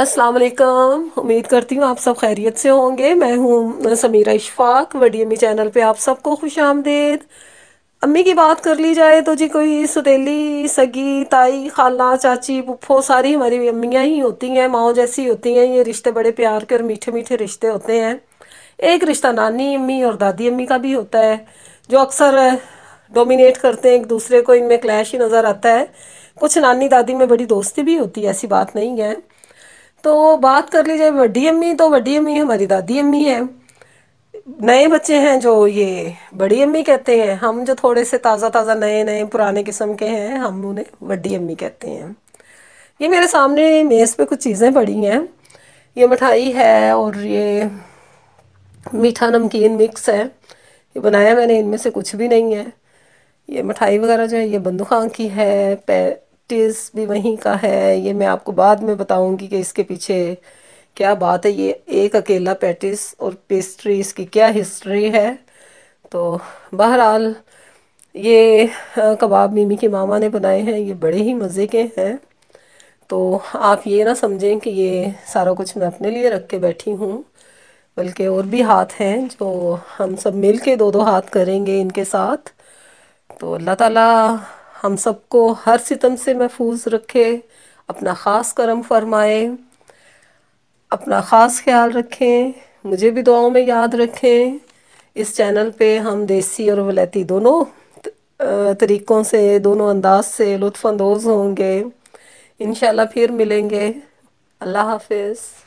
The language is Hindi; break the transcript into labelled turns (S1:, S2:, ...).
S1: अस्सलाम वालेकुम उम्मीद करती हूँ आप सब खैरियत से होंगे मैं हूँ समीरा इशफाक अम्मी चैनल पे आप सबको खुश आमदेद अम्मी की बात कर ली जाए तो जी कोई सतीली सगी ताई खाला चाची पुप्फो सारी हमारी अम्मियाँ ही होती हैं माओ जैसी होती हैं ये रिश्ते बड़े प्यार के और मीठे मीठे रिश्ते होते हैं एक रिश्ता नानी अम्मी और दादी अम्मी का भी होता है जो अक्सर डोमिनेट करते हैं एक दूसरे को इनमें क्लैश ही नज़र आता है कुछ नानी दादी में बड़ी दोस्ती भी होती है ऐसी बात नहीं है तो बात कर लीजिए बड़ी अम्मी तो बड़ी अम्मी हमारी दादी अम्मी है नए बच्चे हैं जो ये बड़ी अम्मी कहते हैं हम जो थोड़े से ताज़ा ताज़ा नए नए पुराने किस्म के हैं हम उन्हें बड़ी अम्मी कहते हैं ये मेरे सामने मेज़ पे कुछ चीज़ें पड़ी हैं ये मिठाई है और ये मीठा नमकीन मिक्स है ये बनाया मैंने इनमें से कुछ भी नहीं है ये मिठाई वगैरह जो है ये बंदूखां की है प्रैक्टिस भी वहीं का है ये मैं आपको बाद में बताऊंगी कि इसके पीछे क्या बात है ये एक अकेला पैटिस और पेस्ट्री इसकी क्या हिस्ट्री है तो बहरहाल ये कबाब मीमी के मामा ने बनाए हैं ये बड़े ही मज़े के हैं तो आप ये ना समझें कि ये सारा कुछ मैं अपने लिए रख के बैठी हूँ बल्कि और भी हाथ हैं जो हम सब मिल के दो दो हाथ करेंगे इनके साथ तो अल्लाह ताला हम सबको हर सितम से महफूज रखे अपना ख़ास करम फरमाए अपना ख़ास ख्याल रखें मुझे भी दुआओं में याद रखें इस चैनल पे हम देसी और वलैती दोनों तरीक़ों से दोनों अंदाज से लुफानंदोज़ होंगे इन फिर मिलेंगे अल्लाह हाफिज़